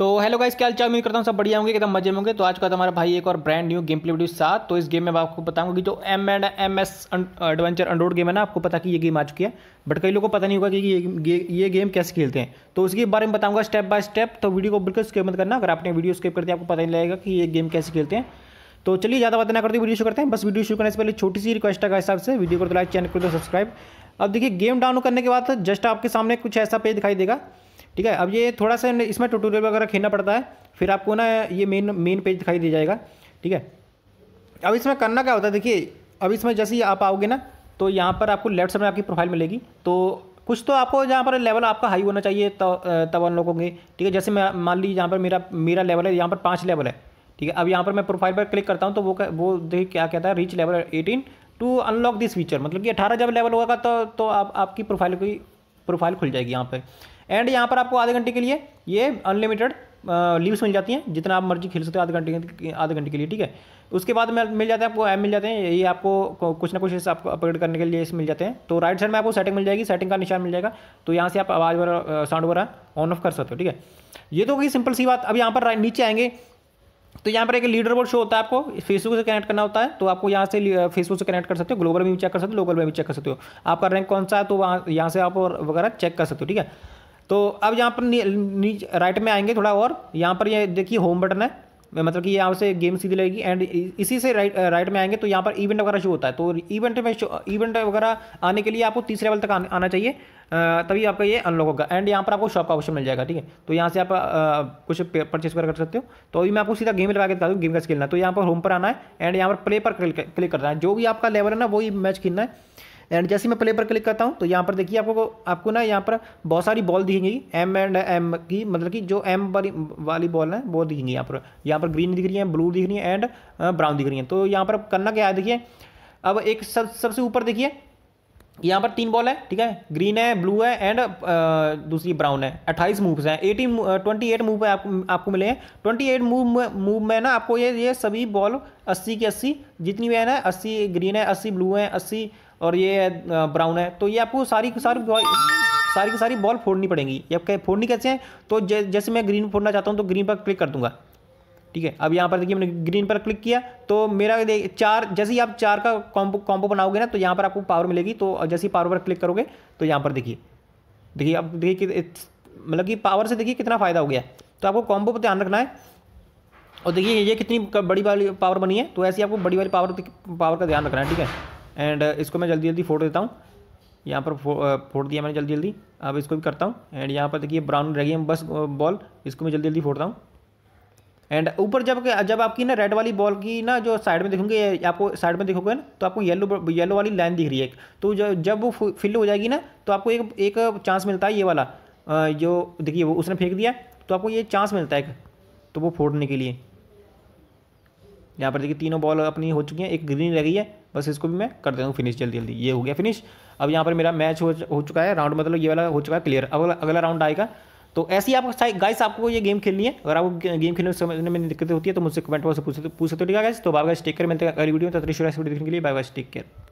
तो hello guys क्या हालचाल उम्मीद करता हूँ सब बढ़िया होंगे एकदम मजे में होंगे तो आज का हमारा भाई एक और brand new game play video साथ तो इस गेम में मैं आपको बताऊंगा कि जो M and M S adventure अनरोड गेम है ना आपको पता कि ये गेम आ चुकी है बट कई लोगों को पता नहीं होगा कि ये, ये गेम कैसे खेलते हैं तो उसके बारे में बताऊँगा स्टेप बाय स्टेप तो वीडियो को बिल्कुल स्केप मत करना अगर आपने वीडियो स्केप दिया आपको पता नहीं लगेगा कि ये गेम कैसे खेलते हैं तो चलिए ज़्यादा बात ना करते वीडियो शुरू करते हैं बस वीडियो शुरू करने से पहले छोटी सी रिक्वेस्ट है हिसाब से वीडियो को लाइक चैनल कर दो सब्सक्राइब अब देखिए गेम डाउनलोड करने के बाद जस्ट आपके सामने कुछ ऐसा पेज दिखाई देगा ठीक है अब ये थोड़ा सा इसमें ट्यूटोरियल वगैरह खेलना पड़ता है फिर आपको ना ये मेन मेन पेज दिखाई दे जाएगा ठीक है अब इसमें करना क्या होता है देखिए अब इसमें जैसे ही आप आओगे ना तो यहाँ पर आपको लेफ्ट साइड में आपकी प्रोफाइल मिलेगी तो कुछ तो आपको जहाँ पर लेवल आपका हाई होना चाहिए तो, तब तब के ठीक है जैसे मैं मान लीजिए यहाँ पर मेरा मेरा लेवल है यहाँ पर पाँच लेवल है ठीक है अब यहाँ पर मैं प्रोफाइल पर क्लिक करता हूँ तो वो वो देखिए क्या कहता है reach level eighteen to unlock this feature मतलब कि अठारह जब लेवल होगा तो तो आप आपकी प्रोफाइल की प्रोफाइल खुल जाएगी यहाँ पर एंड यहाँ पर आपको आधे घंटे के लिए ये अनलिमिटेड लीव्स मिल जाती हैं जितना आप मर्जी खेल सकते हो आधे घंटे आधे घंटे के लिए ठीक है उसके बाद में मिल जाते हैं आपको ऐप मिल जाते हैं ये आपको कुछ ना कुछ इस आपको अपग्रेड करने के लिए इस मिल जाते हैं तो राइट साइड में आपको सेटिंग मिल जाएगी सेटिंग का निशान मिल जाएगा तो यहाँ से आप आवाज़ वगैरह साउंड वगैरह ऑन ऑफ कर सकते हो ठीक है ये तो होगी सिंपल सी बात अब यहाँ पर नीचे आएंगे तो यहाँ पर एक लीडर बोर्ड शो होता है आपको फेसबुक से कनेक्ट करना होता है तो आपको यहाँ से फेसबुक से कनेक्ट कर सकते हो ग्लोबल में भी चेक कर सकते हो लोकल में भी चेक कर सकते हो आपका रैंक कौन सा है तो वहाँ यहाँ से आप वगैरह चेक कर सकते हो ठीक है तो अब यहाँ पर नीचे राइट में आएंगे थोड़ा और यहाँ पर ये यह देखिए होम बटन है मतलब कि यहाँ से गेम सीधी लगेगी एंड इसी से राइट राइट में आएंगे तो यहाँ पर इवेंट वगैरह शो होता है तो इवेंट में इवेंट वगैरह आने के लिए आपको तीसरे लेवल तक आना चाहिए तभी आपका ये अनलॉक होगा एंड यहाँ पर आपको शॉप का ऑप्शन मिल जाएगा ठीक है तो यहाँ से आप कुछ परचेस वगैरह कर सकते हो तो अभी मैं आपको सीधा गेम लगा के बता दूँ गेम का खेलना है तो यहाँ पर होम पर आना है एंड यहाँ पर प्ले पर क्लिक करना है जो भी आपका लेवल है ना वही मैच खेलना है एंड जैसे मैं प्ले पर क्लिक करता हूँ तो यहाँ पर देखिए आपको आपको ना यहाँ पर बहुत सारी बॉल दिखेंगी एम एंड एम की मतलब कि जो एम वाली वाली बॉल है वो दिखेंगी यहाँ पर यहाँ पर ग्रीन दिख रही है ब्लू दिख रही है एंड ब्राउन दिख रही है तो यहाँ पर करना क्या है देखिए अब एक सब सबसे ऊपर देखिए यहाँ पर तीन बॉल है ठीक है ग्रीन है ब्लू है एंड दूसरी ब्राउन है अट्ठाईस मूव्स हैं एटीन ट्वेंटी एट मूव आपको आपको मिले हैं ट्वेंटी एट मूव मूव में ना आपको ये ये सभी बॉल अस्सी की अस्सी जितनी भी है ना अस्सी ग्रीन है अस्सी ब्लू है अस्सी और ये ब्राउन है तो ये आपको सारी की सारी सारी की सारी बॉल फोड़नी पड़ेंगी ये आप फोड़नी कैसे हैं तो जैसे मैं ग्रीन फोड़ना चाहता हूँ तो ग्रीन पर क्लिक कर दूंगा ठीक है अब यहाँ पर देखिए मैंने ग्रीन पर क्लिक किया तो मेरा चार जैसे ही आप चार का कॉम्बो बनाओगे ना तो यहाँ पर आपको पावर मिलेगी तो जैसे ही पावर पर क्लिक करोगे तो यहाँ पर देखिए देखिए अब देखिए मतलब कि पावर से देखिए कितना फ़ायदा हो गया तो आपको कॉम्बो पर ध्यान रखना है और देखिए ये कितनी बड़ी वाली पावर बनी है तो ऐसी आपको बड़ी वाली पावर पावर का ध्यान रखना है ठीक है एंड uh, इसको मैं जल्दी जल्दी फोड़ देता हूँ यहाँ पर uh, फोड़ दिया मैंने जल्दी जल्दी अब इसको भी करता हूँ एंड यहाँ पर देखिए ब्राउन रह गई बस बॉल uh, इसको मैं जल्दी जल्दी फोड़ता हूँ एंड ऊपर जब जब आपकी ना रेड वाली बॉल की ना जो साइड में देखोगे आपको साइड में देखोगे ना तो आपको येलो येलो वाली लाइन दिख रही है तो जब वो फिल हो जाएगी ना तो आपको एक एक चांस मिलता है ये वाला जो देखिए वो उसने फेंक दिया तो आपको ये चांस मिलता है एक तो वो फोड़ने के लिए यहाँ पर देखिए तीनों बॉल अपनी हो चुकी हैं एक ग्रीन रह गई है बस इसको भी मैं कर देता हूँ फिनिश जल्दी जल्दी ये हो गया फिनिश अब यहाँ पर मेरा मैच हो, हो चुका है राउंड मतलब ये वाला हो चुका है क्लियर अब अगला, राउंड आएगा तो ऐसी आप गाइस आपको ये गेम खेलनी है अगर आपको गेम खेलने समझने में दिक्कत होती है तो मुझसे कमेंट बॉक्स से पूछ सकते हो ठीक है गाइस तो बाय गाइस टेक केयर मिलते हैं अगली वीडियो में तत्रीश्वर देखने के लिए बाय गाइस टेक केयर